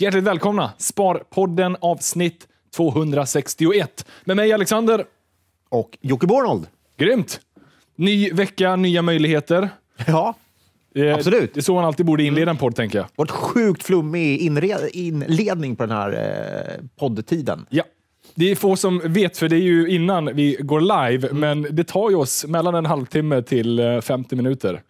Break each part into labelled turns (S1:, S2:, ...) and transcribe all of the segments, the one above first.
S1: Hjärtligt välkomna! Sparpodden avsnitt 261. Med mig Alexander. Och Jocke Bornold. Grymt! Ny vecka, nya möjligheter. Ja, eh, absolut. Det är så man alltid borde inleda en podd, tänker jag. Vart sjukt flummig inred- inledning på den här eh, poddtiden. Ja. Det är få som vet, för det är ju innan vi går live, mm. men det tar ju oss mellan en halvtimme till 50 eh, minuter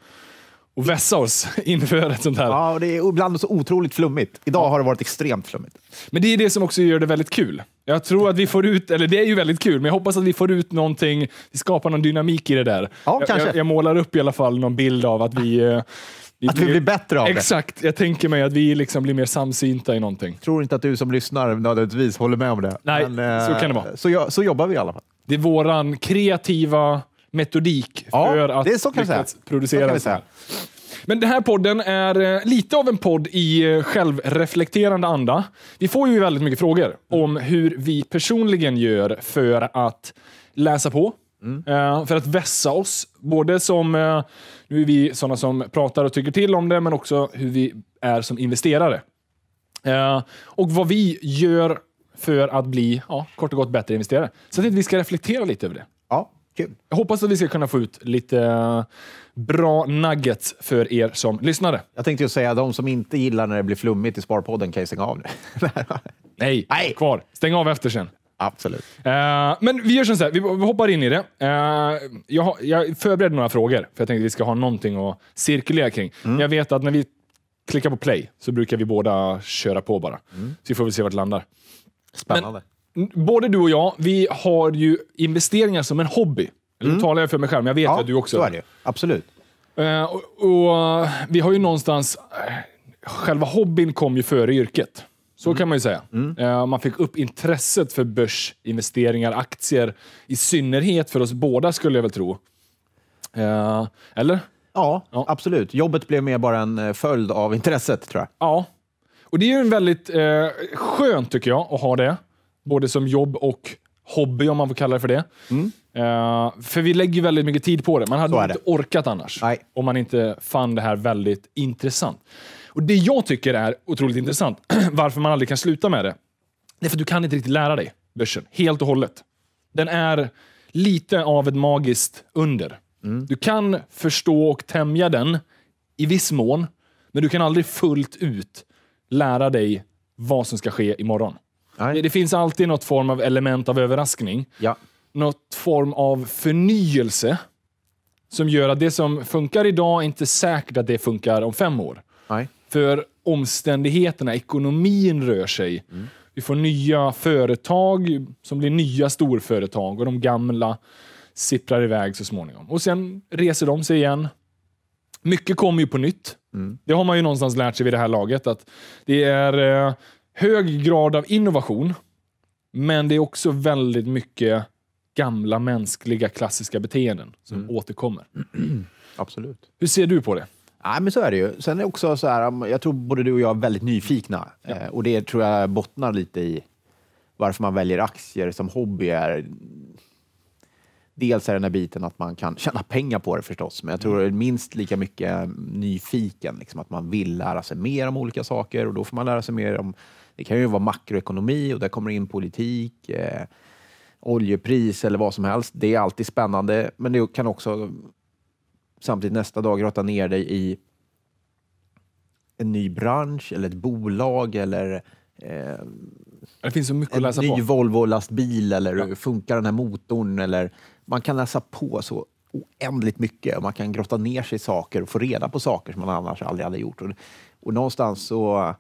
S1: och vässa oss inför ett sånt här. Ja, och det är ibland så otroligt flummigt. Idag ja. har det varit extremt flummigt. Men det är det som också gör det väldigt kul. Jag tror att vi får ut, eller det är ju väldigt kul, men jag hoppas att vi får ut någonting, vi skapar någon dynamik i det där. Ja, jag, jag, jag målar upp i alla fall någon bild av att vi eh, vi att vi blir bättre av exakt, det? Exakt, jag tänker mig att vi liksom blir mer samsynta i någonting. Tror inte att du som lyssnar nödvändigtvis håller med om det. Nej, men, så kan det vara. Eh, så, så jobbar vi i alla fall. Det är våran kreativa metodik ja, för att det så kan lyckas säga. producera. Så säga. Men den här podden är eh, lite av en podd i eh, självreflekterande anda. Vi får ju väldigt mycket frågor om hur vi personligen gör för att läsa på, Mm. Eh, för att vässa oss, både som, nu är vi sådana som pratar och tycker till om det, men också hur vi är som investerare. Och vad vi gör för att bli, ja, kort och gott, bättre investerare. Så att vi ska reflektera lite över det. Kul. Jag hoppas att vi ska kunna få ut lite eh, bra nuggets för er som lyssnade. Jag tänkte ju säga, de som inte gillar när det blir flummigt i Sparpodden kan ju stänga av nu. Nej, Nej, kvar. Stäng av efter sen. Absolut. Uh, men vi gör så här, vi hoppar in i det. Uh, jag, har, jag förberedde några frågor, för jag tänkte att vi ska ha någonting att cirkulera kring. Mm. Jag vet att när vi klickar på play så brukar vi båda köra på bara. Mm. Så vi får väl se vart det landar. Spännande. Men både du och jag, vi har ju investeringar som en hobby. Mm. Nu talar jag för mig själv, men jag vet ja, att du också så är det. Absolut. Uh, och, uh, vi har ju någonstans... Uh, själva hobbyn kom ju före yrket. Så mm. kan man ju säga. Mm. man fick upp intresset för börsinvesteringar, aktier, i synnerhet för oss båda skulle jag väl tro. eller? Ja, ja, absolut. Jobbet blev mer bara en följd av intresset, tror jag. Ja, och det är ju väldigt skönt tycker jag att ha det både som jobb och hobby, om man får kalla det för det. Mm. Uh, för vi lägger väldigt mycket tid på det. Man hade inte orkat annars. Nej. Om man inte fann det här väldigt intressant. Och Det jag tycker är otroligt intressant, varför man aldrig kan sluta med det, det är för att du kan inte riktigt lära dig börsen helt och hållet. Den är lite av ett magiskt under. Mm. Du kan förstå och tämja den i viss mån, men du kan aldrig fullt ut lära dig vad som ska ske imorgon. Nej. Det finns alltid något form av element av överraskning. Ja. Något form av förnyelse som gör att det som funkar idag inte är säkert att det funkar om fem år. Nej. För omständigheterna, ekonomin rör sig. Mm. Vi får nya företag som blir nya storföretag och de gamla sipprar iväg så småningom. Och sen reser de sig igen. Mycket kommer ju på nytt. Mm. Det har man ju någonstans lärt sig vid det här laget. att Det är eh, hög grad av innovation, men det är också väldigt mycket gamla mänskliga klassiska beteenden som mm. återkommer. Absolut. Hur ser du på det? Nej, men så är det ju. Sen är det också så här, jag tror både du och jag är väldigt nyfikna ja.
S2: Eh, och det tror jag bottnar lite i varför man väljer aktier som hobby. Är, dels är den här biten att man kan tjäna pengar på det förstås, men jag tror det mm. minst lika mycket nyfiken, liksom, att man vill lära sig mer om olika saker och då får man lära sig mer om det kan ju vara makroekonomi och där kommer in politik, eh, oljepris eller vad som helst. Det är alltid spännande, men du kan också samtidigt nästa dag grotta ner dig i en ny bransch eller ett bolag eller eh, det finns så mycket en att läsa ny Volvo-lastbil eller ja. funkar den här motorn? Eller, man kan läsa på så oändligt mycket. och Man kan grotta ner sig i saker och få reda på saker som man annars aldrig hade gjort. Och, och någonstans så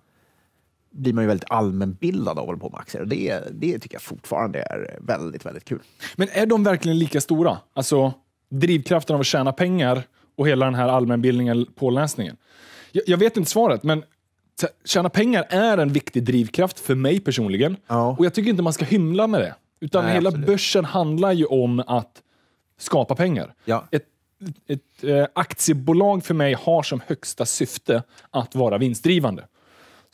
S2: blir man ju väldigt allmänbildad av att hålla på med aktier. det, det tycker jag fortfarande är väldigt, väldigt kul.
S1: Men är de verkligen lika stora? Alltså drivkraften av att tjäna pengar och hela den här allmänbildningen, påläsningen. Jag, jag vet inte svaret, men tjäna pengar är en viktig drivkraft för mig personligen. Ja. Och jag tycker inte man ska hymla med det. Utan Nej, hela absolut. börsen handlar ju om att skapa pengar. Ja. Ett, ett, ett eh, aktiebolag för mig har som högsta syfte att vara vinstdrivande.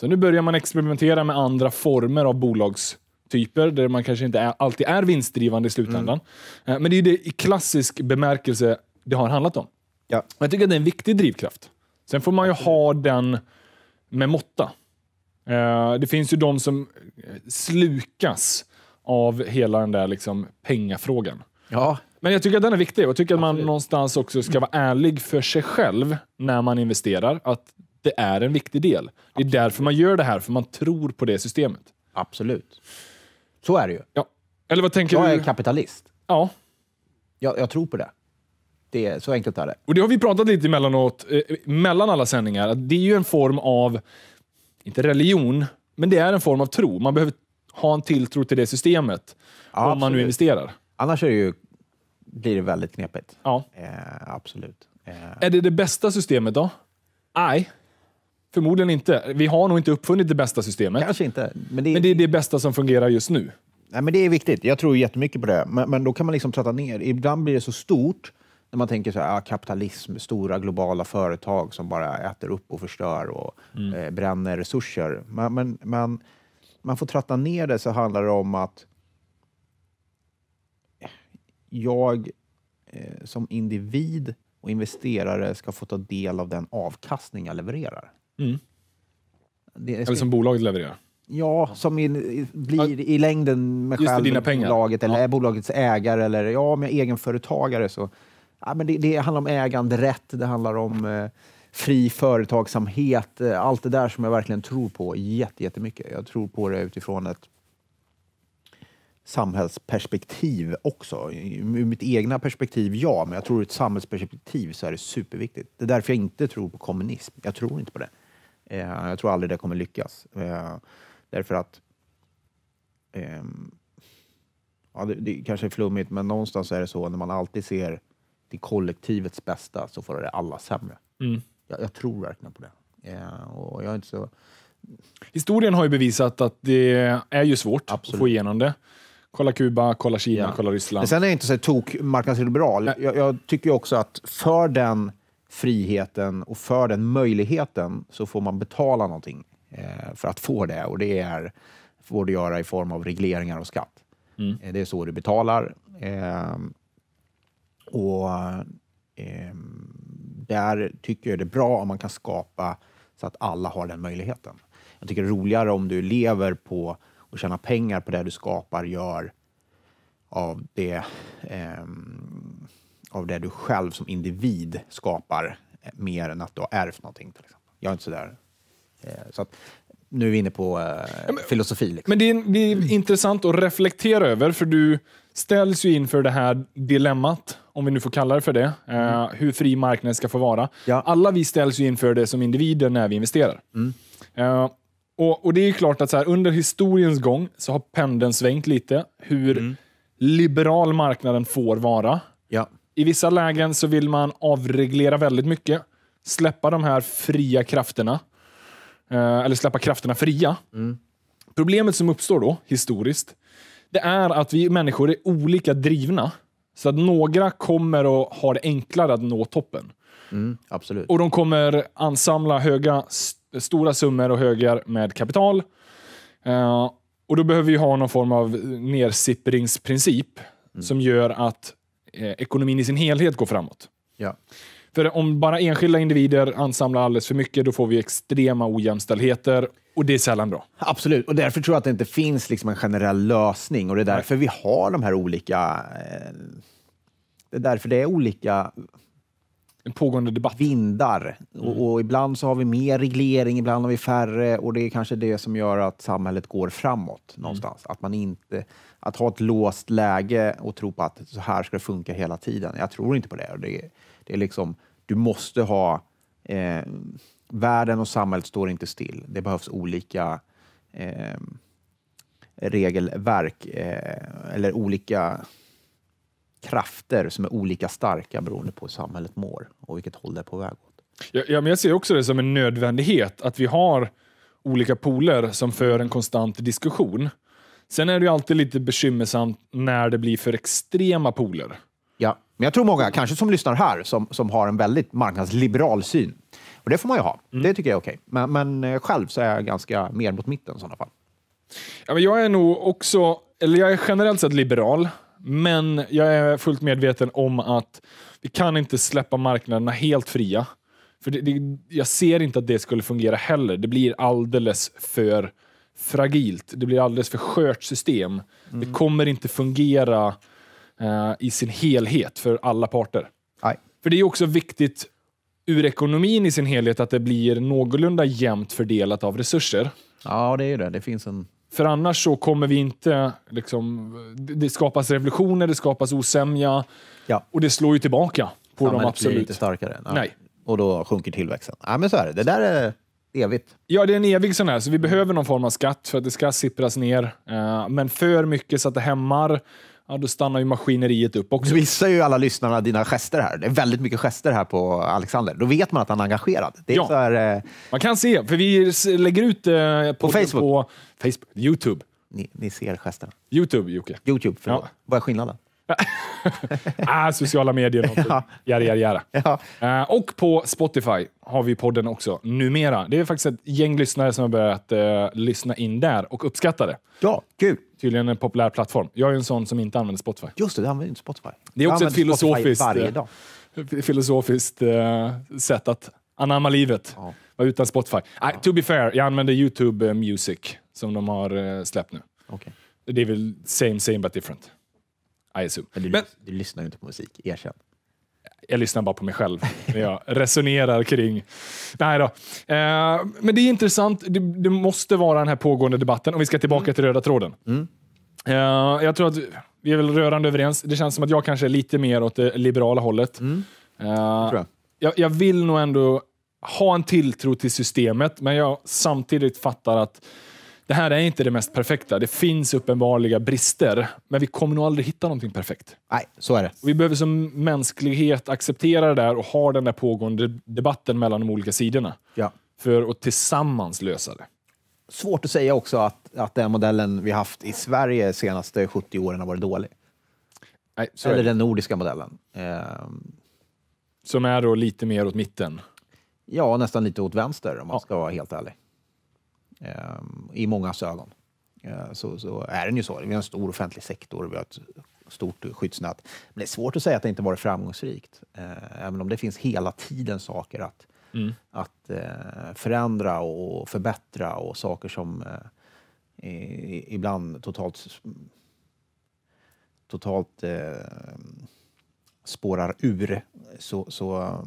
S1: Så nu börjar man experimentera med andra former av bolagstyper där man kanske inte är, alltid är vinstdrivande i slutändan. Mm. Men det är det i klassisk bemärkelse det har handlat om. Ja. Jag tycker att det är en viktig drivkraft. Sen får man ju ha den med måtta. Eh, det finns ju de som eh, slukas av hela den där liksom pengafrågan. Ja. Men jag tycker att den är viktig och jag tycker att man Absolut. någonstans också ska vara ärlig för sig själv när man investerar. Att det är en viktig del. Det är därför man gör det här, för man tror på det systemet. Absolut. Så är det ju. Ja. Eller vad tänker jag du? är kapitalist.
S2: Ja. Jag, jag tror på det. det är, så enkelt är det.
S1: Och Det har vi pratat lite emellanåt, eh, mellan alla sändningar, att det är ju en form av, inte religion, men det är en form av tro. Man behöver ha en tilltro till det systemet ja, om absolut. man nu investerar. Annars är det ju, blir det väldigt knepigt. Ja. Eh, absolut. Eh. Är det det bästa systemet då? Nej. Förmodligen inte. Vi har nog inte uppfunnit det bästa systemet. Kanske inte. Men det, men det är det bästa som fungerar just nu. Nej, men det är viktigt. Jag tror jättemycket på det. Men,
S2: men då kan man liksom tratta ner. Ibland blir det så stort när man tänker så här, ja, ah, kapitalism, stora globala företag som bara äter upp och förstör och mm. eh, bränner resurser. Men, men, men, man får tratta ner det så handlar det om att jag eh, som individ och investerare ska få ta del av den avkastning jag levererar. Mm. Det, eller som bolaget levererar. Ja, som i, i, blir i längden med själva bolaget eller ja. bolagets ägare eller ja, om jag är egenföretagare så... Ja, men det, det handlar om äganderätt, det handlar om eh, fri företagsamhet, eh, allt det där som jag verkligen tror på jättemycket. Jag tror på det utifrån ett samhällsperspektiv också. Ur mitt egna perspektiv, ja, men jag tror ur ett samhällsperspektiv så är det superviktigt. Det är därför jag inte tror på kommunism. Jag tror inte på det. Eh, jag tror aldrig det kommer lyckas. Eh, därför att... Eh, ja, det, det kanske är flummigt, men någonstans är det så när man alltid ser till kollektivets bästa så får det alla sämre.
S1: Mm. Jag, jag, tror verkligen på det. Eh, och jag är inte så... Historien har ju bevisat att det är ju svårt Absolut. att få igenom det. Kolla Kuba, kolla Kina, ja. kolla Ryssland. Men sen är jag inte så tok marknadsliberal. Jag, jag, tycker också att för den
S2: friheten och för den möjligheten så får man betala någonting eh, för att få det. Och det är, får du göra i form av regleringar och skatt. Mm. Eh, det är så du betalar. Eh, och eh, där tycker jag det är bra om man kan skapa så att alla har den möjligheten. Jag tycker det är roligare om du lever på och tjänar pengar på det du skapar, gör av det eh, av det du själv som individ skapar eh, mer än att du har ärvt någonting. Till exempel. Jag är inte sådär... Eh, så att, nu är vi inne på eh, men, filosofi. Liksom.
S1: Men det är, det är mm. intressant att reflektera över, för du ställs ju inför det här dilemmat, om vi nu får kalla det för det, eh, mm. hur fri marknaden ska få vara. Ja. Alla vi ställs ju inför det som individer när vi investerar. Mm. Eh, och, och, det är klart att så här, under historiens gång så har pendeln svängt lite, hur mm. liberal marknaden får vara. Ja. I vissa lägen så vill man avreglera väldigt mycket. Släppa de här fria krafterna. Eh, eller släppa krafterna fria. Mm. Problemet som uppstår då, historiskt, det är att vi människor är olika drivna. Så att några kommer att ha det enklare att nå toppen. Mm, absolut. Och de kommer ansamla höga, st stora summor och högar med kapital. Uh, och då behöver vi ha någon form av nersippringsprincip mm. som gör att eh, ekonomin i sin helhet går framåt. Ja. För om bara enskilda individer ansamlar alldeles för mycket, då får vi extrema ojämställdheter och det är sällan bra. Absolut, och därför tror jag att det inte finns liksom en generell lösning och det är därför Nej. vi har de här olika...
S2: Eh, det är därför det är olika en pågående debatt. Vindar. Mm. Och, och, ibland så har vi mer reglering, ibland har vi färre. Och det är kanske det som gör att samhället går framåt någonstans. Mm. Att man inte att ha ett låst läge och tro på att så här ska det funka hela tiden. Jag tror inte på det. Det, det är liksom, du måste ha... Eh, världen och samhället står inte still. Det behövs olika eh, regelverk eh, eller olika krafter som är olika starka beroende på hur samhället mår och vilket håll det är på väg åt.
S1: Ja, ja men jag ser också det som en nödvändighet att vi har olika poler som för en konstant diskussion. Sen är det ju alltid lite bekymmersamt när det blir för extrema poler. Ja, men jag tror många, kanske som lyssnar här, som, som har en väldigt marknadsliberal
S2: syn. Och det får man ju ha. Mm. Det tycker jag är okej. Men, men eh, själv så är jag ganska mer mot mitten i
S1: sådana fall. Ja, men jag är nog också, eller jag är generellt sett liberal, men jag är fullt medveten om att vi kan inte släppa marknaderna helt fria. För det, det, Jag ser inte att det skulle fungera heller. Det blir alldeles för fragilt. Det blir alldeles för skört system. Mm. Det kommer inte fungera eh, i sin helhet för alla parter. Nej. För det är också viktigt ur ekonomin i sin helhet att det blir någorlunda jämnt fördelat av resurser. Ja, det är det. Det finns en... För annars så kommer vi inte... Liksom, det skapas revolutioner, det skapas osämja ja. och det slår ju tillbaka på Samhället dem absolut. Blir inte starkare. Ja. Nej.
S2: Och då sjunker tillväxten.
S1: Ja, men så är det. Det där är evigt. Ja, det är en evig sån här, så vi behöver någon form av skatt för att det ska sippras ner. Eh, men för mycket så att det hämmar, ja, då stannar ju maskineriet upp också. Du visar ju alla lyssnarna dina gester här. Det är väldigt mycket gester här på Alexander. Då vet
S2: man att han är engagerad. Är ja.
S1: Här, eh... Man kan se, för vi lägger ut eh, på, på, Facebook. på Facebook, Youtube. Ni, ni ser gesterna. Youtube, Jocke. Youtube, förlåt. Ja. Vad är skillnaden? ah, sociala medier. Ja. Jära, jära, jära. Ja. Uh, och på Spotify har vi podden också, numera. Det är faktiskt ett gäng lyssnare som har börjat uh, lyssna in där och uppskatta det. Ja, kul! Tydligen en populär plattform. Jag är en sån som inte använder Spotify. Just det, du använder inte Spotify. Det är också ett filosofiskt, eh, varje dag. Uh, filosofiskt sätt att anamma livet. Ja. Var utan Spotify. Ja. to be fair, jag använder YouTube Music som de har släppt nu. Okay. Det är väl same same but different. I assume. Men du, men, du lyssnar ju inte på musik, erkänn. Jag lyssnar bara på mig själv när jag resonerar kring... Nej då. Eh, men det är intressant. Det, det, måste vara den här pågående debatten om vi ska tillbaka mm. till röda tråden. Mm. Eh, jag tror att vi är väl rörande överens. Det känns som att jag kanske är lite mer åt det liberala hållet. Mm. Eh, jag. Jag, jag vill nog ändå ha en tilltro till systemet, men jag samtidigt fattar att det här är inte det mest perfekta. Det finns uppenbarliga brister, men vi kommer nog aldrig hitta någonting perfekt. Nej, så är det. Och vi behöver som mänsklighet acceptera det där och ha den där pågående debatten mellan de olika sidorna. Ja. För att tillsammans lösa det.
S2: Svårt att säga också att, att den modellen vi haft i Sverige de senaste 70 åren har varit dålig. Nej, Eller den nordiska modellen. Ehm. Som är då lite mer åt mitten? Ja, nästan lite åt vänster om man ja. ska vara helt ärlig. Ehm, i många ögon. Eh, så, så, är den ju så. Vi har en stor offentlig sektor, vi har ett stort skyddsnät. Men det är svårt att säga att det inte varit framgångsrikt, eh, även om det finns hela tiden saker att, mm. att eh, förändra och förbättra och saker som ibland totalt, totalt spårar ur så, så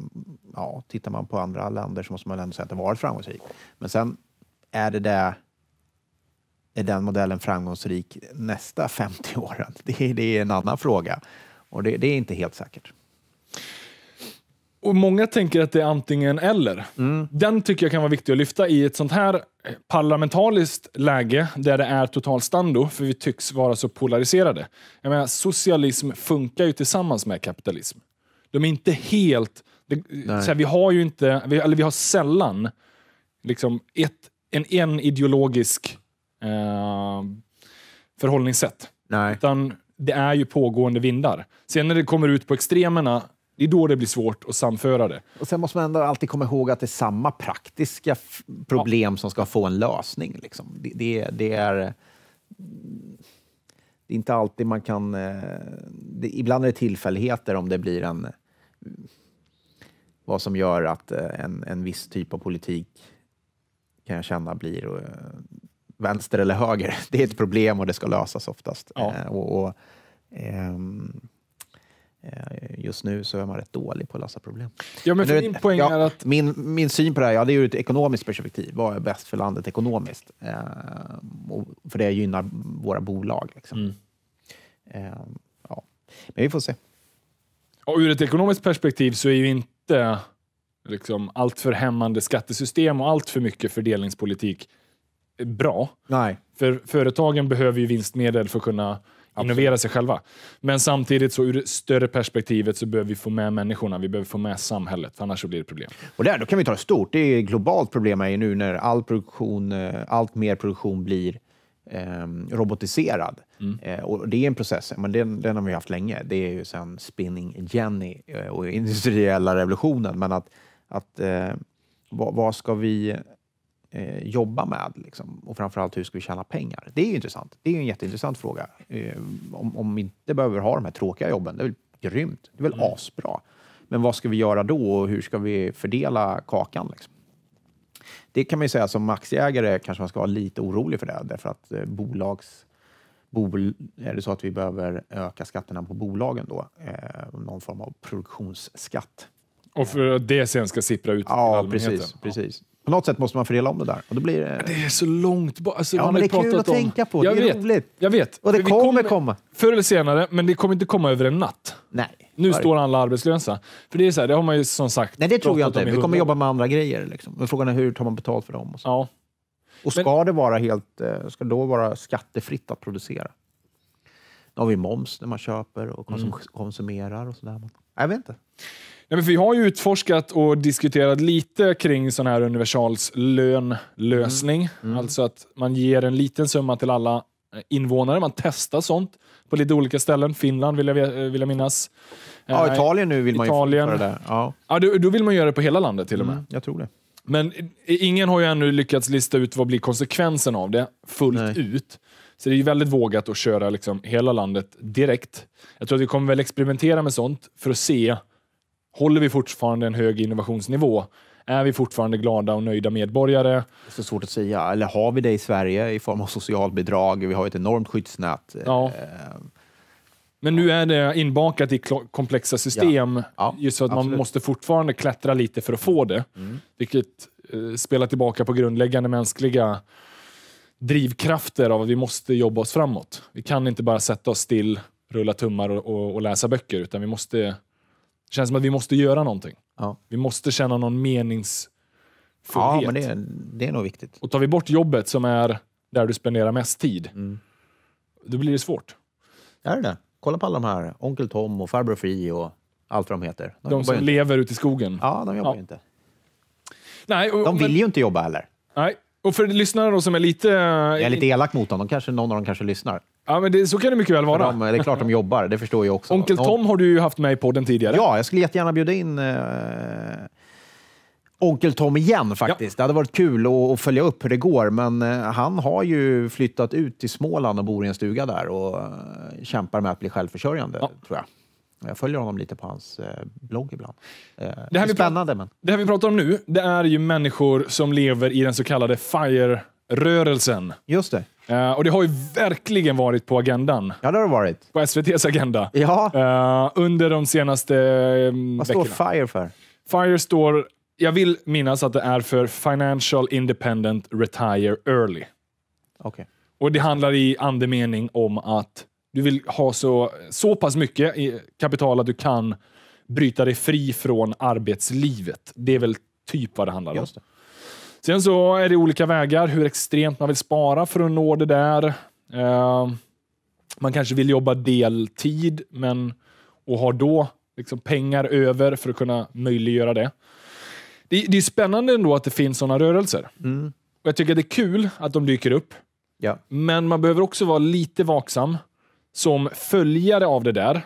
S2: ja, tittar man på andra länder så måste man ändå säga att det varit framgångsrikt. Men sen är det där är den modellen framgångsrik nästa 50 åren? Det, det är en annan fråga
S1: och det, det är inte helt säkert. Och Många tänker att det är antingen eller. Mm. Den tycker jag kan vara viktig att lyfta i ett sånt här eh, parlamentariskt läge där det är total stando, för vi tycks vara så polariserade. Jag menar, socialism funkar ju tillsammans med kapitalism. De är inte helt... Det, här, vi har ju inte, vi, eller vi har sällan liksom ett en, en ideologisk eh, förhållningssätt. Nej. Utan det är ju pågående vindar. Sen när det kommer ut på extremerna, det är då det blir svårt att samföra det.
S2: Och sen måste man ändå alltid komma ihåg att det är samma praktiska problem ja. som ska få en lösning. Liksom. Det, det, det, är... Eh, det är inte alltid man kan... Eh, det, ibland är det tillfälligheter om det blir en... Vad som gör att eh, en, en viss typ av politik kan jag känna blir eh, vänster eller höger. Det är ett problem och det ska lösas oftast. Ja. Eh, och, och ehm, eh, just nu så är man rätt dålig på att lösa problem.
S1: Ja, men för men, min poäng ja, är att...
S2: Min, min syn på det här, ja, det är ur ett ekonomiskt perspektiv. Vad är bäst för landet ekonomiskt? Eh,
S1: för det gynnar våra bolag. Liksom. Mm. Ehm, ja. Men vi får se. Och ur ett ekonomiskt perspektiv så är ju inte liksom, allt för hämmande skattesystem och allt för mycket fördelningspolitik bra. Nej. För företagen behöver ju vinstmedel för att kunna Absolut. innovera sig själva. Men samtidigt, så ur det större perspektivet, så behöver vi få med människorna. Vi behöver få med samhället, annars blir det problem. Och där, då kan vi ta det stort. Det är ett globalt problem är nu när all produktion, eh, allt mer produktion
S2: blir eh, robotiserad. Mm. Eh, och det är en process, men den, den har vi haft länge. Det är ju sedan spinning Jenny eh, och industriella revolutionen. Men att att, eh, vad, vad, ska vi eh, jobba med? Liksom? Och framförallt, hur ska vi tjäna pengar? Det är intressant. Det är en jätteintressant fråga. Eh, om, om vi inte behöver ha de här tråkiga jobben, det är väl grymt? Det är väl mm. asbra? Men vad ska vi göra då och hur ska vi fördela kakan? Liksom? Det kan man ju säga som aktieägare kanske man ska vara lite orolig för det, därför att eh, bolags bol, är det så att vi behöver öka skatterna på bolagen då? Eh, någon form av produktionsskatt.
S1: Och för att det sen ska sippra ut ja, till allmänheten. Precis, ja. precis.
S2: På något sätt måste man fördela om det där. Och då blir det... Eh, det är så långt bort. Alltså, ja, men det är kul att om... tänka på. Jag det är vet,
S1: roligt. Jag vet. Och det kommer, kommer komma. Förr eller senare, men det kommer inte komma över en natt. Nej. Nu står alla arbetslösa. För det är så här, det har man ju som sagt Nej, det tror jag inte. Vi kommer jobba med andra grejer. Liksom.
S2: Men frågan är hur tar man betalt för dem? Och, så. Ja. och ska men... det vara helt... Eh, ska det då vara skattefritt att producera? Då har vi moms när man köper och konsum mm. konsumerar och sådär.
S1: Jag vet inte. Nej, men vi har ju utforskat och diskuterat lite kring sån här universalslönlösning. Mm. Mm. Alltså att man ger en liten summa till alla eh, invånare. Man testar sånt på lite olika ställen. Finland vill jag, eh, vill jag minnas. Ja, eh, Italien nu vill Italien. man ju det där. Ja. Ja, då, då, vill man göra det på hela landet till och med. Mm, jag tror det. Men ingen har ju ännu lyckats lista ut vad blir konsekvensen av det fullt Nej. ut. Så det är ju väldigt vågat att köra liksom hela landet direkt. Jag tror att vi kommer väl experimentera med sånt för att se, håller vi fortfarande en hög innovationsnivå? Är vi fortfarande glada och nöjda medborgare? Det är så svårt att säga. Eller har vi det i Sverige i form
S2: av socialbidrag? Vi har ett enormt skyddsnät. Ja. Eh,
S1: Men nu är det inbakat i komplexa system, ja. Ja, just så att absolut. man måste fortfarande klättra lite för att få det. Mm. Vilket eh, spelar tillbaka på grundläggande mänskliga drivkrafter av att vi måste jobba oss framåt. Vi kan inte bara sätta oss still, rulla tummar och, och, och läsa böcker, utan vi måste... Det känns som att vi måste göra någonting. Ja. Vi måste känna någon meningsfullhet. Ja, men det, det är nog viktigt. Och tar vi bort jobbet som är där du spenderar mest tid, mm. då blir det svårt. Är det det? Kolla på alla de här, Onkel
S2: Tom och Farbror Fri och allt vad de heter. De, de som inte. lever ute i skogen. Ja, de jobbar ja. inte.
S1: Nej, och, de vill men,
S2: ju inte jobba heller.
S1: Nej, och för lyssnare då som är lite... Jag är
S2: lite eh, elak mot dem. De kanske, någon av dem kanske lyssnar. Ja, men det, så kan det mycket väl vara. De, det är klart de jobbar, det förstår jag också. Onkel Tom har du ju haft med i podden tidigare. Ja, jag skulle jättegärna bjuda in eh, Onkel Tom igen faktiskt. Ja. Det hade varit kul att, att följa upp hur det går, men eh, han har ju flyttat ut till Småland och bor i en stuga där och eh, kämpar med att bli självförsörjande, ja. tror jag. Jag följer honom lite på hans eh, blogg ibland. Eh, det här det är spännande.
S1: Men... Det här vi pratar om nu, det är ju människor som lever i den så kallade FIRE-rörelsen. Just det. Uh, och det har ju verkligen varit på agendan. Ja, det har det varit. På SVTs agenda. Ja. Uh, under de senaste um, Vad veckorna. står FIRE för? FIRE står, jag vill minnas att det är för Financial Independent Retire Early. Okay. Och det handlar i andemening om att du vill ha så, så pass mycket kapital att du kan bryta dig fri från arbetslivet. Det är väl typ vad det handlar om. Det. Sen så är det olika vägar, hur extremt man vill spara för att nå det där. Uh, man kanske vill jobba deltid men, och har då liksom pengar över för att kunna möjliggöra det. Det, det är spännande ändå att det finns sådana rörelser. Mm. Och Jag tycker det är kul att de dyker upp. Ja. Men man behöver också vara lite vaksam som följare av det där.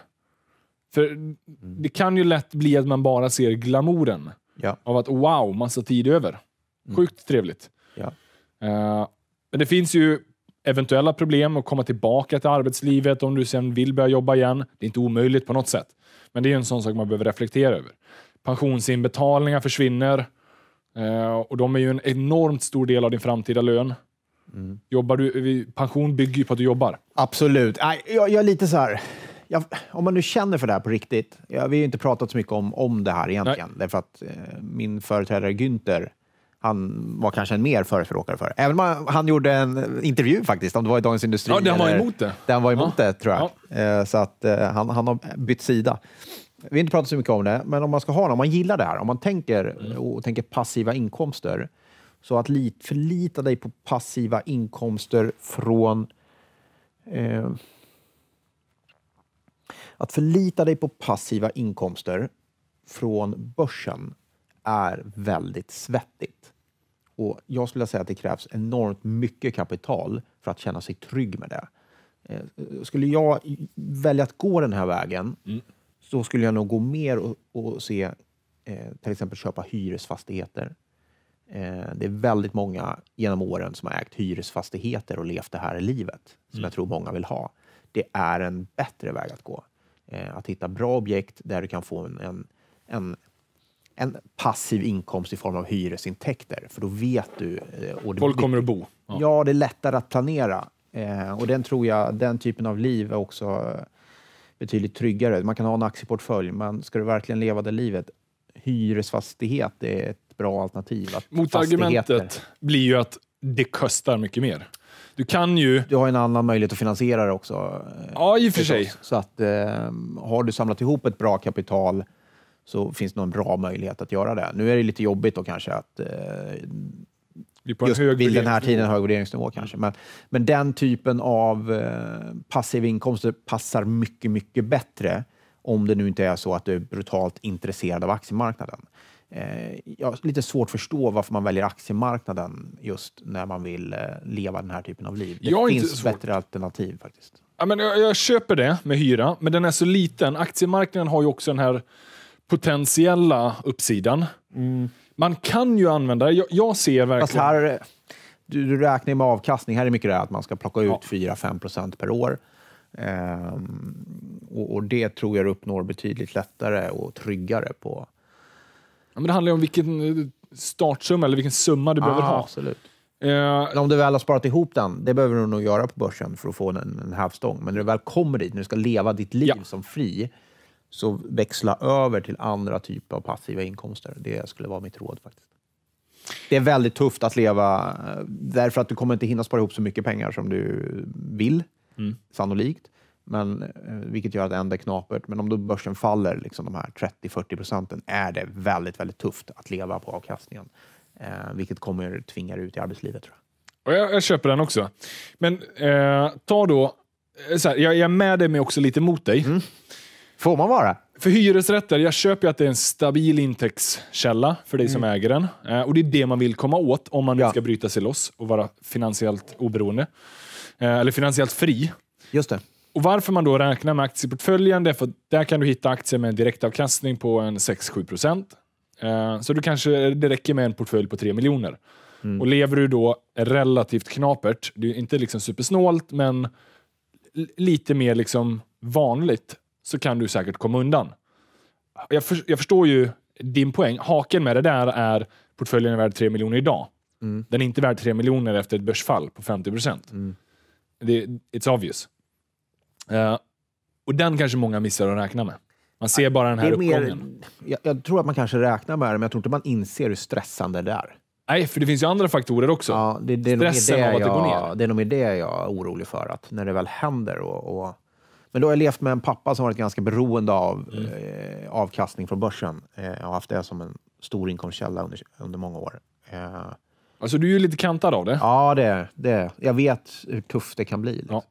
S1: För mm. det kan ju lätt bli att man bara ser glamouren. Ja. Av att wow, massa tid över. Mm. Sjukt trevligt. Ja. Uh, men det finns ju eventuella problem att komma tillbaka till arbetslivet om du sen vill börja jobba igen. Det är inte omöjligt på något sätt. Men det är en sån sak man behöver reflektera över. Pensionsinbetalningar försvinner. Eh, och de är ju en enormt stor del av din framtida lön. Mm. Jobbar du, pension bygger ju på att du jobbar. Absolut. Nej, jag, jag är lite så här... Jag, om man nu
S2: känner för det här på riktigt. Jag, vi har ju inte pratat så mycket om, om det här egentligen. Därför att eh, min företrädare Günther, han var kanske en mer förespråkare för. Även om han, gjorde en intervju faktiskt, om det var i Dagens Industri. Ja, där var emot det. Den var emot ja. det, tror jag. Ja. Eh, så att eh, han, han har bytt sida. Vi har inte pratat så mycket om det, men om man ska ha något, om man gillar det här, om man tänker, mm. och tänker passiva inkomster, så att lit, förlita dig på passiva inkomster från... Eh, att förlita dig på passiva inkomster från börsen är väldigt svettigt. Och jag skulle säga att det krävs enormt mycket kapital för att känna sig trygg med det. Eh, skulle jag välja att gå den här vägen mm. så skulle jag nog gå mer och, och se eh, till exempel köpa hyresfastigheter. Eh, det är väldigt många genom åren som har ägt hyresfastigheter och levt det här livet som mm. jag tror många vill ha. Det är en bättre väg att gå. Eh, att hitta bra objekt där du kan få en, en, en passiv inkomst i form av hyresintäkter, för då vet du... Eh, och Folk kommer att bo. Ja. ja, det är lättare att planera. Och den tror jag, den typen av liv är också betydligt tryggare. Man kan ha en aktieportfölj, men ska du verkligen leva det livet? Hyresfastighet är ett bra alternativ. Motargumentet
S1: blir ju att det kostar mycket mer. Du
S2: kan ju... Du har en annan möjlighet att finansiera det också. Eh, ja, i och för sig. Så att, eh, har du samlat ihop ett bra kapital så finns det en bra möjlighet att göra det. Nu är det lite jobbigt då kanske att eh, just vid den här tiden hög värderingsnivå kanske. Men, men den typen av eh, passiva inkomster passar mycket, mycket bättre om det nu inte är så att du är brutalt intresserad av aktiemarknaden eh, ja, lite svårt att förstå varför man väljer aktiemarknaden just när man vill eh, leva den här typen av liv. Det jag finns bättre alternativ faktiskt.
S1: Ja, men jag, jag, köper det med hyra, men den är så liten. Aktiemarknaden har ju också den här potentiella uppsidan. Mm. Man kan ju använda det. Jag, jag ser verkligen... Fast här, du, du räknar med avkastning. Här är mycket det här att
S2: man ska plocka ut ja. 4-5 per år. Ehm, och, och, det tror jag du uppnår betydligt lättare och tryggare på Ja,
S1: men det handlar ju om vilken eh, startsumma eller vilken summa du ah, behöver ha. Absolut.
S2: Eh, om du väl har sparat ihop den, det behöver du nog göra på börsen för att få en, en hävstång. Men när du väl kommer dit, när du ska leva ditt liv ja. som fri, så växla över till andra typer av passiva inkomster. Det skulle vara mitt råd. faktiskt. Det är väldigt tufft att leva eh, därför att du kommer inte hinna spara ihop så mycket pengar som du vill, mm. sannolikt men, eh, vilket gör att det enda är knapert. Men om då börsen faller, liksom de här 30-40 procenten, är det väldigt, väldigt tufft att leva på avkastningen. Eh, vilket kommer tvinga dig ut i arbetslivet. tror
S1: jag. Jag, jag köper den också. Men eh, ta då... Eh, så här, jag, jag är med dig, men också lite mot dig. Mm. Får man vara? För hyresrätter, jag köper ju att det är en stabil intäktskälla för dig som mm. äger den. Eh, och Det är det man vill komma åt om man nu ja. ska bryta sig loss och vara finansiellt oberoende. Eh, eller finansiellt fri. Just det. Och Varför man då räknar med aktieportföljen, det är för att där kan du hitta aktier med en direktavkastning på en 6-7 procent. Eh, så du kanske, det räcker med en portfölj på 3 miljoner. Mm. Och lever du då relativt knapert, det är inte liksom supersnålt, men lite mer liksom vanligt, så kan du säkert komma undan. Jag, för, jag förstår ju din poäng. Haken med det där är portföljen är värd 3 miljoner idag. Mm. Den är inte värd 3 miljoner efter ett börsfall på 50 procent. Mm. It's obvious. Uh, och den kanske många missar att räkna med. Man ser bara den här det är mer, uppgången. Jag, jag, tror att man
S2: kanske räknar med det, men jag
S1: tror inte man inser hur stressande det är. Nej, för det finns ju andra faktorer också. Ja, det, det Stressen det av att jag, det går ner.
S2: Det är nog mer det jag är orolig för, att när det väl händer och, och men då har jag levt med en pappa som varit ganska beroende av mm. eh, avkastning från börsen. Eh, jag haft det som en stor inkomstkälla under, under många år. Eh,
S1: alltså du är ju lite kantad av det. Ja, det,
S2: det. jag vet hur
S1: tufft det kan bli. Liksom. Ja.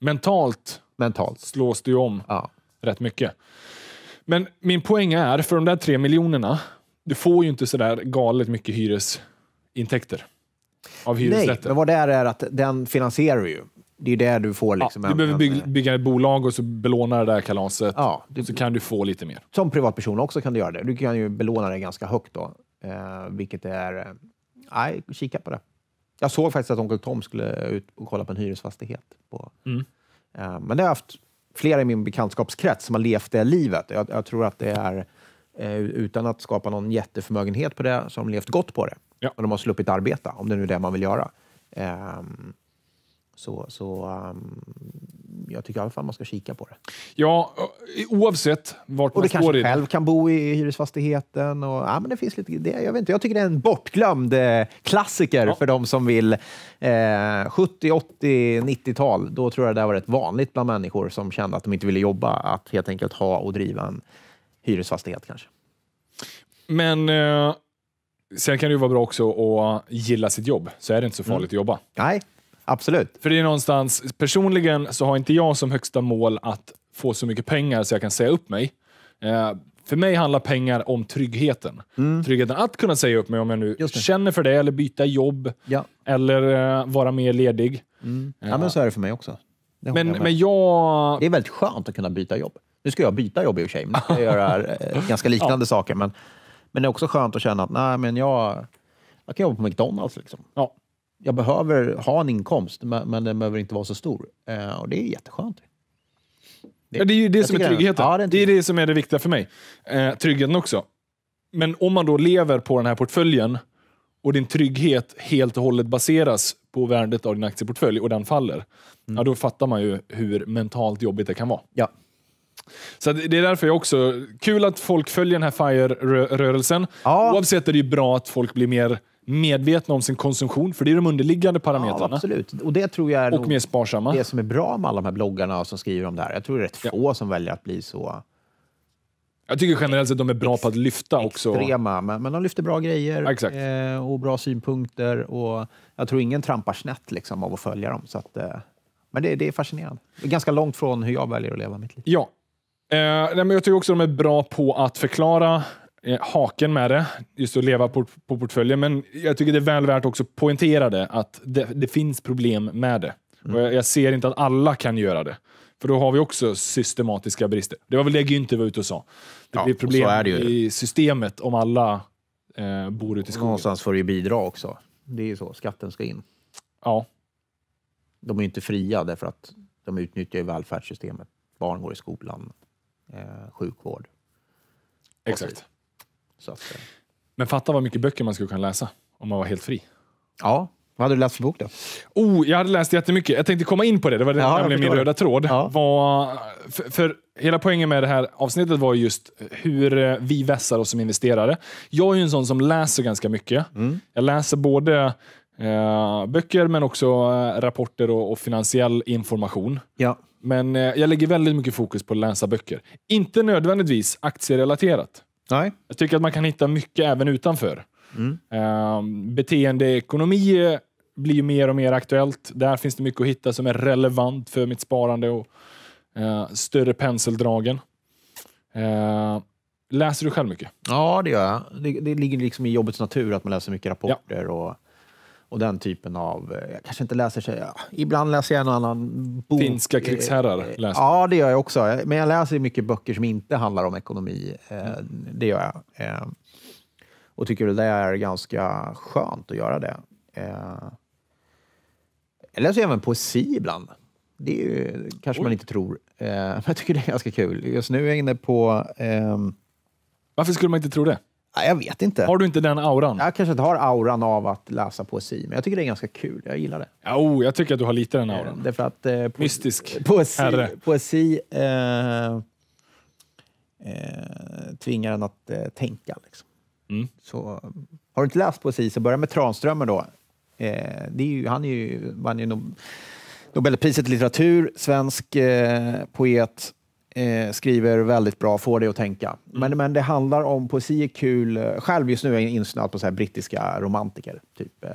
S1: Mentalt mentalt. slås du om ja. rätt mycket. Men min poäng är, för de där tre miljonerna, du får ju inte sådär galet mycket hyresintäkter av hyresrätter. Nej, men vad det är är att
S2: den finansierar ju. Det är det du får. Liksom ja, du behöver
S1: bygga, bygga ett bolag och så belåna det där kalaset. Ja,
S2: du, så kan du få lite mer. Som privatperson också kan du göra det. Du kan ju belåna det ganska högt då, eh, vilket är... Nej, eh, kika på det. Jag såg faktiskt att Onkel Tom skulle ut och kolla på en hyresfastighet på mm. Eh, men det har jag haft flera i min bekantskapskrets som har levt det livet. Jag, jag tror att det är, eh, utan att skapa någon jätteförmögenhet på det, så har de levt gott på det. Ja. Och de har sluppit arbeta, om det nu är det man vill göra. Ehm, så, så ehm, jag tycker i alla fall man ska kika på det.
S1: Ja, eh,
S2: oavsett vart och man står i. Och du kanske själv kan bo i hyresfastigheten. Och, ja, men det finns lite, det, jag, vet inte, jag tycker det är en bortglömd eh, klassiker ja. för de som vill eh, 70, 80, 90-tal. Då tror jag det var rätt vanligt bland människor som kände att de inte ville jobba att helt enkelt ha och driva en hyresfastighet kanske.
S1: Men eh, sen kan det ju vara bra också att gilla sitt jobb, så är det inte så mm. farligt mm. att jobba. Nej, Absolut. För det är någonstans, personligen så har inte jag som högsta mål att få så mycket pengar så jag kan säga upp mig. Eh, för mig handlar pengar om tryggheten. Mm. Tryggheten att kunna säga upp mig om jag nu känner för det, eller byta jobb, ja. eller eh, vara mer ledig. Mm. Eh. Ja, men så är det för mig också.
S2: Det men, jag men jag... Det är väldigt skönt att kunna byta jobb. Nu ska jag byta jobb i och för sig, men jag göra eh, ganska liknande ja. saker. Men, men det är också skönt att känna att nej, men jag, jag kan jobba på McDonalds. Liksom. Ja jag behöver ha en inkomst, men den
S1: behöver inte vara så stor. Eh, och det är jätteskönt. Det, ja, det är ju det som är tryggheten. Ja, det, är det, är det som är det viktiga för mig. Eh, tryggheten också. Men om man då lever på den här portföljen och din trygghet helt och hållet baseras på värdet av din aktieportfölj och den faller, mm. ja, då fattar man ju hur mentalt jobbigt det kan vara. Ja. Så Det är därför jag också... Kul att folk följer den här FIRE-rörelsen. Ja. Oavsett är det ju bra att folk blir mer medvetna om sin konsumtion, för det är de underliggande parametrarna. Ja, absolut.
S2: Och det tror jag är och mer sparsamma. det som är bra med alla de här bloggarna som skriver om det här. Jag tror det är rätt ja. få som väljer att bli så... Jag
S1: tycker generellt sett att de är bra på att lyfta också.
S2: Extrema, men, men de lyfter bra grejer eh, och bra synpunkter. Och jag tror ingen trampar snett liksom, av att följa dem. Så att, eh, men det, det, är fascinerande. Det är ganska långt från hur jag väljer att leva mitt liv.
S1: Ja. Eh, men jag tycker också att de är bra på att förklara Eh, haken med det, just att leva på, på portföljen. Men jag tycker det är väl värt också poängtera det, att det, det finns problem med det. Mm. Och jag, jag, ser inte att alla kan göra det. För då har vi också systematiska brister. Det var väl det Günther var ute och sa. Det ja, blir problem det i systemet om alla eh, bor ute i skogen. Någonstans får det ju bidra också. Det är ju så, skatten ska in. Ja. De
S2: är ju inte fria därför att de utnyttjar välfärdssystemet. Barn går i skolan, eh, sjukvård.
S1: Exakt. Så att, eh. Men fatta vad mycket böcker man skulle kunna läsa om man var helt fri. Ja. Vad hade du läst för bok då? Oh, jag hade läst jättemycket. Jag tänkte komma in på det. Det var det, ja, min röda tråd. Ja. Var, för, för, hela poängen med det här avsnittet var just hur eh, vi vässar oss som investerare. Jag är ju en sån som läser ganska mycket. Mm. Jag läser både eh, böcker men också eh, rapporter och, och, finansiell information. Ja. Men eh, jag lägger väldigt mycket fokus på att läsa böcker. Inte nödvändigtvis aktierelaterat. Nej. Jag tycker att man kan hitta mycket även utanför. Mm. Uh, ehm, beteendeekonomi blir mer och mer aktuellt. Där finns det mycket att hitta som är relevant för mitt sparande och uh, större penseldragen. Uh, läser du själv mycket?
S2: Ja, det gör jag. Det, det, ligger liksom i jobbets natur att man läser mycket rapporter. Ja. och och den typen av, eh, jag kanske inte läser, så. ja, ibland läser jag en annan bok. Finska krigsherrar eh, läser Ja, det gör jag också. Eh, men jag läser mycket böcker som inte handlar om ekonomi. Mm. Det gör jag. Och tycker det är ganska skönt att göra det. Jag läser även poesi ibland. Det ju, kanske Oj. man inte tror, men jag tycker det är ganska kul. Just nu är jag inne på... Ehm, Varför skulle man inte tro det? Ja, jag vet inte. Har du inte den auran? Jag kanske inte har auran av att läsa poesi, men jag tycker det är ganska kul. Jag gillar det.
S1: Ja, oh, jag tycker att du har lite den auran. Eh, därför att, eh, po Mystisk poesi, Poesi eh, eh,
S2: tvingar en att eh, tänka. Liksom. Mm. Så, har du inte läst poesi, så börja med Tranströmer då. Eh, det är ju, han är ju, vann ju Nobelpriset i litteratur, svensk eh, poet eh, skriver väldigt bra, får dig att tänka. Mm. Men, mm. men det handlar om, poesi är kul. Själv just nu är jag insnöad på så brittiska romantiker, typ eh,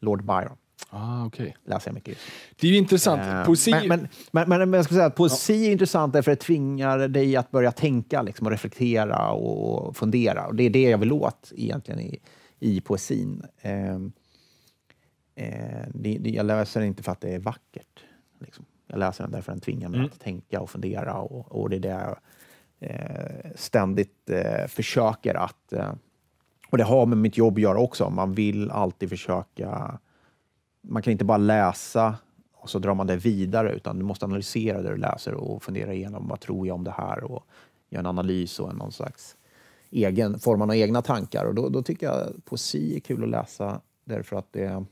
S2: Lord Byron.
S1: Ah, okay.
S2: läser jag mycket. Det är
S1: ju intressant. Eh, poesi... Men, men,
S2: men, men, men jag ska säga att poesi ja. är intressant därför att det tvingar dig att börja tänka liksom, och reflektera och fundera. Och det är det jag vill åt egentligen i, i poesin. Eh, eh, det, det, jag läser inte för att det är vackert. Liksom. Jag läser den därför den tvingar mig mm. att tänka och fundera och, och det är det jag eh, ständigt eh, försöker att... Eh, och det har med mitt jobb att göra också. Man vill alltid försöka... Man kan inte bara läsa och så drar man det vidare, utan du måste analysera det du läser och fundera igenom vad tror jag om det här och göra en analys och någon slags egen, forma några egna tankar. Och då, då tycker jag poesi är kul att läsa därför att det,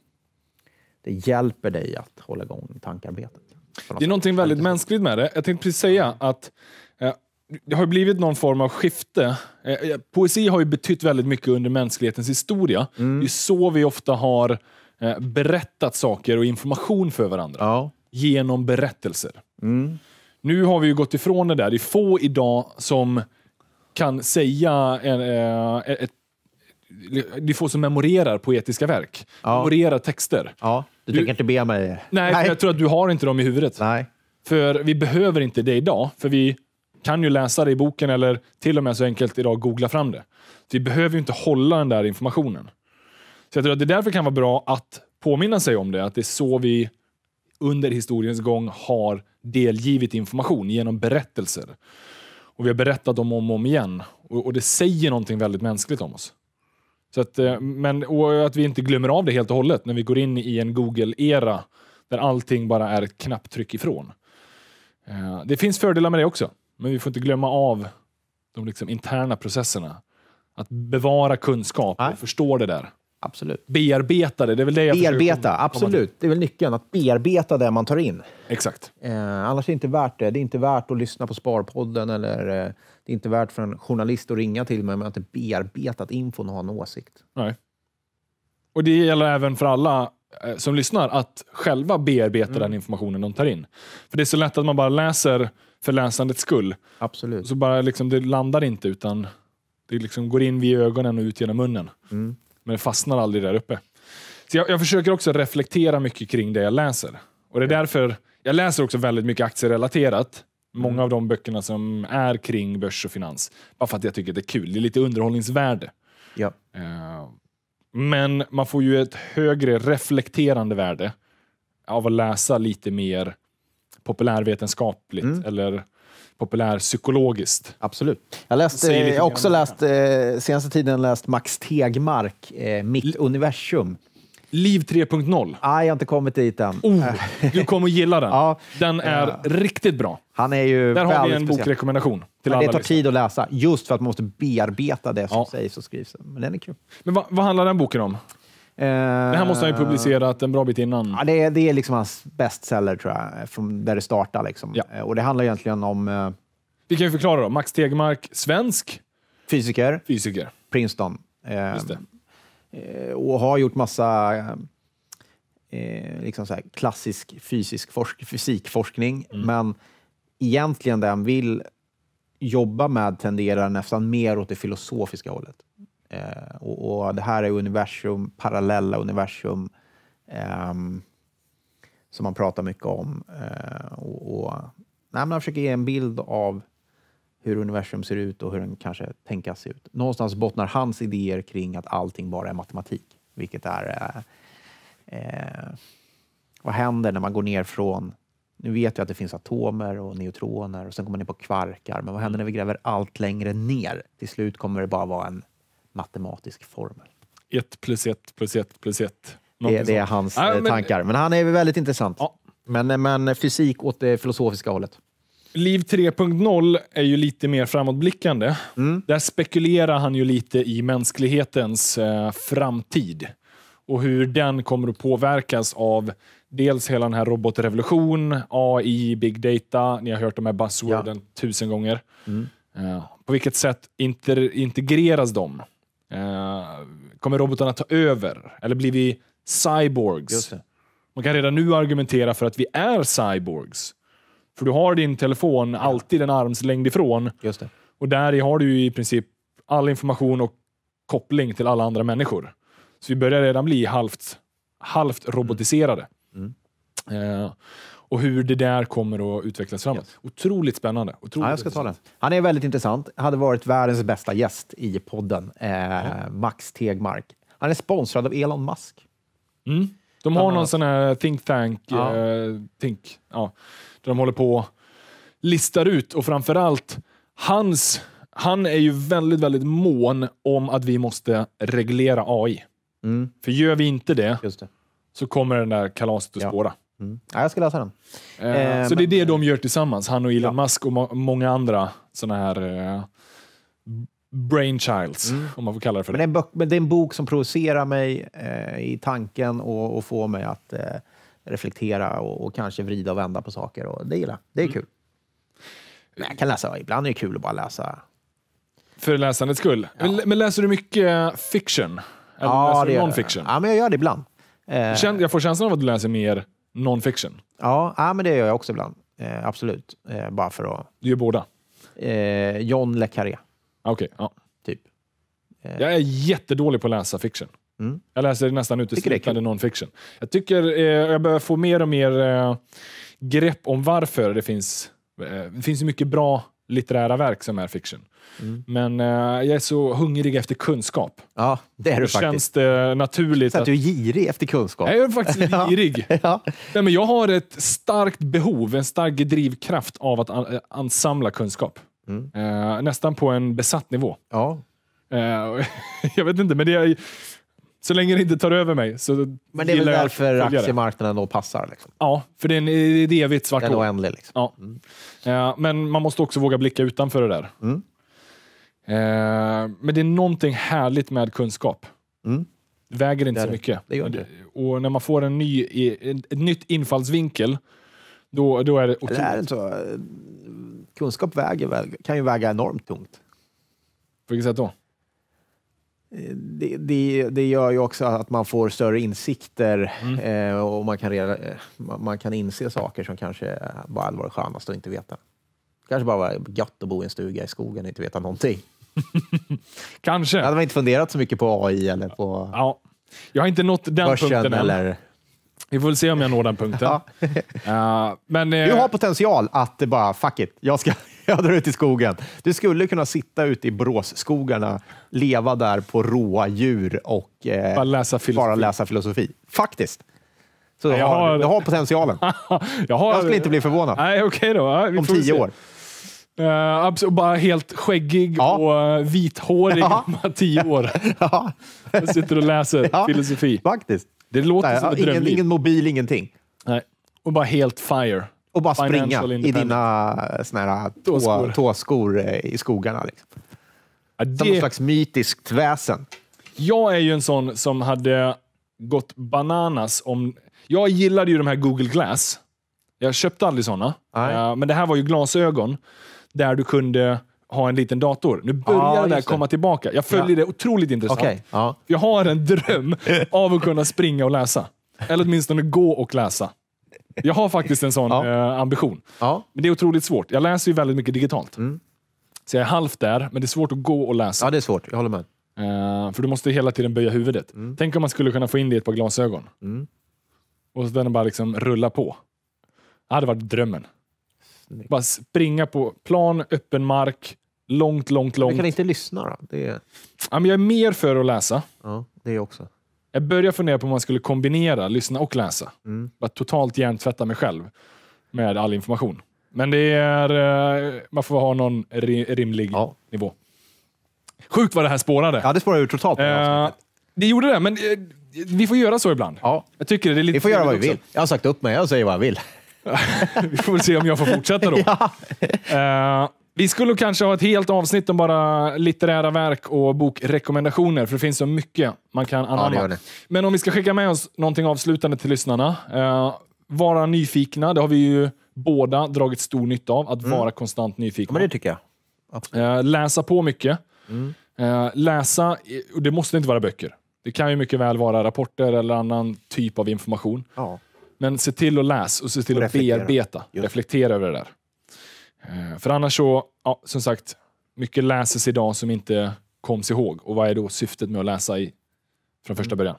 S2: det hjälper dig att hålla igång
S1: tankarbetet. Det är någonting väldigt mänskligt med det. Jag tänkte precis säga att eh, det har blivit någon form av skifte. Eh, eh, poesi har ju betytt väldigt mycket under mänsklighetens historia. Mm. Det är så vi ofta har berättat saker och information för varandra. Ja. Genom berättelser. Mm. Nu har vi gått ifrån det där. Det är få idag som kan säga en, ett, det är få som memorerar poetiska verk. Ja. Memorerar texter. Ja. Du, du tänker inte be mig? Nej, nej. jag tror att du har inte dem i huvudet. Nej. För vi behöver inte det idag, för vi kan ju läsa det i boken eller till och med så enkelt idag googla fram det. Så vi behöver ju inte hålla den där informationen. Så jag tror att det därför kan vara bra att påminna sig om det, att det är så vi under historiens gång har delgivit information genom berättelser. Och vi har berättat dem om och om igen. Och, och det säger någonting väldigt mänskligt om oss. Så att, eh, men, och att vi inte glömmer av det helt och hållet när vi går in i en Google-era där allting bara är ett knapptryck ifrån. Eh, det finns fördelar med det också, men vi får inte glömma av de liksom interna processerna. Att bevara kunskap och förstå det där. Absolut. Bearbeta det, det är väl det jag Bearbeta, absolut. Det är väl nyckeln, att bearbeta
S2: det man tar in. Exakt. Eh, annars är det inte värt det. Det är inte värt att lyssna på Sparpodden eller eh, det är inte värt för en journalist att ringa till mig om jag inte bearbetat infon och har en åsikt.
S1: Nej. Och det gäller även för alla eh, som lyssnar att själva bearbeta mm. den informationen de tar in. För det är så lätt att man bara läser för läsandets skull. Absolut. Så bara liksom, det landar inte, utan det liksom går in via ögonen och ut genom munnen. Mm men det fastnar aldrig där uppe. Så jag, jag försöker också reflektera mycket kring det jag läser. Och det är därför jag läser också väldigt mycket aktierelaterat. Mm. Många av de böckerna som är kring börs och finans. Bara för att jag tycker det är kul. Det är lite underhållningsvärde. Ja. Eh, men man får ju ett högre reflekterande värde av att läsa lite mer populärvetenskapligt mm. eller Populär psykologiskt. Absolut. Jag har också läst, eh, senaste tiden
S2: läst Max Tegmark, eh, Mitt L universum. Liv 3.0. Ah, jag har inte kommit dit än. Oh, du
S1: kommer att gilla den. ja, den är ja. riktigt bra. Han är ju Där har vi en speciell. bokrekommendation.
S2: Till Men det alla tar liksom. tid att läsa, just för att man måste bearbeta det som ja. sägs och skrivs. Men den är kul. Men vad, vad handlar den boken om? Eh, det här måste han ju publicerat en bra bit innan. Ja, det är, det är liksom hans bestseller, tror jag, från där det startade. Liksom. Ja. Eh, och det handlar egentligen om... Eh, Vi kan ju förklara då. Max Tegmark, svensk. Fysiker. Fysiker. Princeton. Eh, och har gjort massa eh, liksom så klassisk fysisk forsk fysikforskning. Mm. Men egentligen det han vill jobba med tenderar nästan mer åt det filosofiska hållet. Eh, och, och, Det här är universum, parallella universum eh, som man pratar mycket om. Eh, och, och, nej, man försöker ge en bild av hur universum ser ut och hur den kanske tänkas se ut. Någonstans bottnar hans idéer kring att allting bara är matematik, vilket är... Eh, eh, vad händer när man går ner från nu vet vi att det finns atomer och neutroner och sen kommer man ner på kvarkar. Men vad händer när vi gräver allt längre ner? Till slut kommer det bara vara en matematisk formel. 1 plus 1 plus 1 plus 1. Det, det, är hans eh, Nej, tankar. Men... han är väldigt intressant. Ja. Men, men fysik åt det filosofiska hållet.
S1: Liv 3.0 är ju lite mer framåtblickande. Mm. Där spekulerar han ju lite i mänsklighetens eh, framtid och hur den kommer att påverkas av dels hela den här robotrevolution, AI, big data. Ni har hört de här buzzworden ja. tusen gånger. Mm. Eh, på vilket sätt inter- integreras de? Eh, kommer robotarna ta över? Eller blir vi cyborgs? Man kan redan nu argumentera för att vi är cyborgs. För du har din telefon alltid en armslängd ifrån. Just det. Och där har du i princip all information och koppling till alla andra människor. Så vi börjar redan bli halvt, halvt robotiserade. Mm. Mm. Eh, och hur det där kommer att utvecklas framåt. Yes. Otroligt spännande. Otroligt ja, jag ska ta den. Han är väldigt
S2: intressant. Hade varit världens bästa gäst i podden, eh, ja. Max Tegmark. Han
S1: är sponsrad av Elon Musk. Mm. De har någon sån här think tank, ja. Eh, think, ja, där de håller på listar ut och framförallt hans, han är ju väldigt, väldigt mån om att vi måste reglera AI. Mm. För gör vi inte det, det, så kommer den där kalaset att ja. spåra. Mm. Ja, jag ska läsa den. Eh, eh, så men... det är det de gör tillsammans, han och Elon ja. Musk och må många andra såna här eh, brainchilds, mm. om man får kalla det för det. Men det, är en bok, det är en bok som provocerar
S2: mig eh, i tanken och, och, får mig att eh, reflektera och, och, kanske vrida och vända på saker. Och det gillar Det är mm. kul. Men jag kan läsa, ibland är det kul att bara
S1: läsa. För läsandets skull? Ja. Men läser du mycket eh, fiction? Eller ja, läser du non-fiction? Ja, men jag gör det ibland. Jag får känslan av att du läser mer non-fiction?
S2: Ja, ja, men det gör jag också ibland. Eh, absolut. Eh, bara för att... Du gör båda? Eh,
S1: John Le Carré. Okej. Okay, ja. Typ. Eh. Jag är jättedålig på att läsa fiction. Mm. Jag läser nästan uteslutande non-fiction. Jag tycker eh, jag behöver få mer och mer eh, grepp om varför det finns... det finns ju mycket bra litterära verk som är fiction. Mm. Men eh, jag är så hungrig efter kunskap. Ja, det är du faktiskt. känns det naturligt. Så att, att du är girig efter kunskap? Jag är faktiskt girig. ja. Nej, men jag har ett starkt behov, en stark drivkraft av att eh, ansamla kunskap. Mm. Eh, nästan på en besatt nivå. Ja. Eh, jag vet inte, men det är, så länge det inte tar över mig så Men det är väl därför aktiemarknaden då passar? Liksom. Ja, för det är, en, det är evigt svart hål. Den är oändlig. Liksom. Ja. Mm. ja. Eh, men man måste också våga blicka utanför det där. Mm. Eh, men det är någonting härligt med kunskap. Mm. Det väger inte det så mycket. Det gör det. Och när man får en ny, ett nytt infallsvinkel, då, då är det otroligt. Eller är det så? Eh, kunskap väger, kan ju väga
S2: enormt tungt. På vilket sätt då? Eh, det, det, det, gör ju också att man får större insikter mm. Eh, och man kan, reda, eh, man kan inse saker som kanske bara hade varit skönast att inte veta. kanske bara var gött att bo i en stuga i skogen och inte veta någonting. kanske. Då hade man inte funderat så mycket på AI eller på ja.
S1: Jag har inte nått den punkten eller... än. Vi får väl se om jag når den punkten. ja. uh, men, Du har potential att bara, fuck it, jag ska jag drar ut i skogen. Du
S2: skulle kunna sitta ute i bråsskogarna, leva där på råa djur och eh, bara, läsa bara, läsa filosofi. Faktiskt. Så jag, jag har, har, jag har potentialen.
S1: jag, har, jag skulle inte bli förvånad. Nej, okay då. Ja, Om tio se. år. Uh, bara helt skäggig ja. och uh, vithårig ja. om tio år. ja. Jag sitter och läser ja. filosofi. Faktiskt. Det låter Nej, som ett ingen, drömliv. Ingen mobil, ingenting. Nej. Och bara helt fire. Och bara springa i dina
S2: eh, såna här, eh, tåskor. tåskor eh, i
S1: skogarna. Liksom. Ja, det... Som någon slags mytiskt väsen. Jag är ju en sån som hade gått bananas om... Jag gillade ju de här Google Glass. Jag köpte aldrig sådana, Men det här var ju glasögon där du kunde ha en liten dator. Nu börjar ah, det där komma tillbaka. Jag följer ja. det otroligt intressant. Okay. Ah. Jag har en dröm av att kunna springa och läsa. Eller åtminstone gå och läsa. Jag har faktiskt en sån eh, ambition. Men det är otroligt svårt. Jag läser ju väldigt mycket digitalt. Mm. Så jag är halvt där, men det är svårt att gå och läsa. Ja, det är svårt. Jag håller med. Eh, för du måste hela tiden böja huvudet. Mm. Tänk om man skulle kunna få in det i ett par glasögon. Mm. Och sen bara liksom rulla på. Det hade varit drömmen. Snyggt. Bara springa på plan, öppen mark, långt, långt, långt. Jag kan inte lyssna då? Det är... ja, men jag är mer för att läsa. Ja, det är jag också. Jag började fundera på om man skulle kombinera lyssna och läsa. Mm. Bara totalt hjärntvätta mig själv med all information. Men det är, eh, man får ha någon rimlig ja. nivå. Sjukt vad det här spårade. Ja, det spårade ur totalt. Eh, det gjorde det, men eh, vi får göra så ibland. Ja. Jag tycker det är lite vi får göra vad vi vill. Jag har sagt upp mig, jag säger vad jag vill. vi får väl se om jag får fortsätta då. ja. eh, vi skulle kanske ha ett helt avsnitt om bara litterära verk och bokrekommendationer, för det finns så mycket man kan anamma. Ja, Men om vi ska skicka med oss någonting avslutande till lyssnarna. Eh, vara nyfikna, det har vi ju båda dragit stor nytta av. Att mm. vara konstant nyfikna. Men det tycker jag. Eh, läsa på mycket. Mm. Eh, läsa, eh, det måste inte vara böcker. Det kan ju mycket väl vara rapporter eller annan typ av information. Ja. Men se till att läsa och se till och att bearbeta. Just. Reflektera över det där. Eh, för annars så, ja, som sagt, mycket läses idag som inte koms ihåg. Och vad är då syftet med att läsa i, från första mm. början?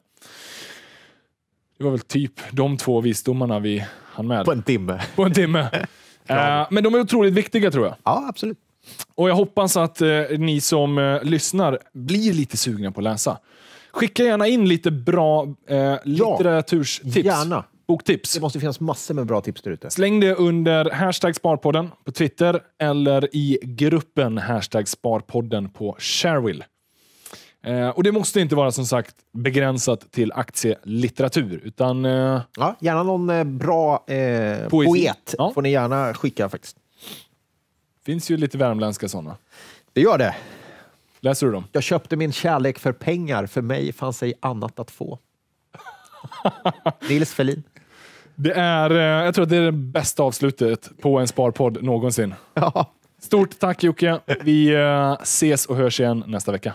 S1: Det var väl typ de två visdomarna vi hann med. På en timme. På en timme. uh, men de är otroligt viktiga tror jag. Ja, absolut. Och jag hoppas att uh, ni som uh, lyssnar blir lite sugna på att läsa. Skicka gärna in lite bra litteraturstips. Gärna boktips. Det måste finnas massor med bra tips där ute. Släng det under hashtag Sparpodden på Twitter eller i gruppen hashtag Sparpodden på Sharewill. Eh, och det måste inte vara som sagt begränsat till aktielitteratur. Utan, eh, ja, gärna någon eh, bra eh, poet ja. får ni gärna skicka. faktiskt. finns ju lite värmländska sådana.
S2: Det gör det. Läser du dem? Jag köpte min kärlek för pengar. För mig fanns ej annat
S1: att få. Nils Ferlin. Det är, eh, jag tror att det är det bästa avslutet på en sparpodd någonsin. Ja. Stort tack Jocke. Vi eh, ses och hörs igen nästa vecka.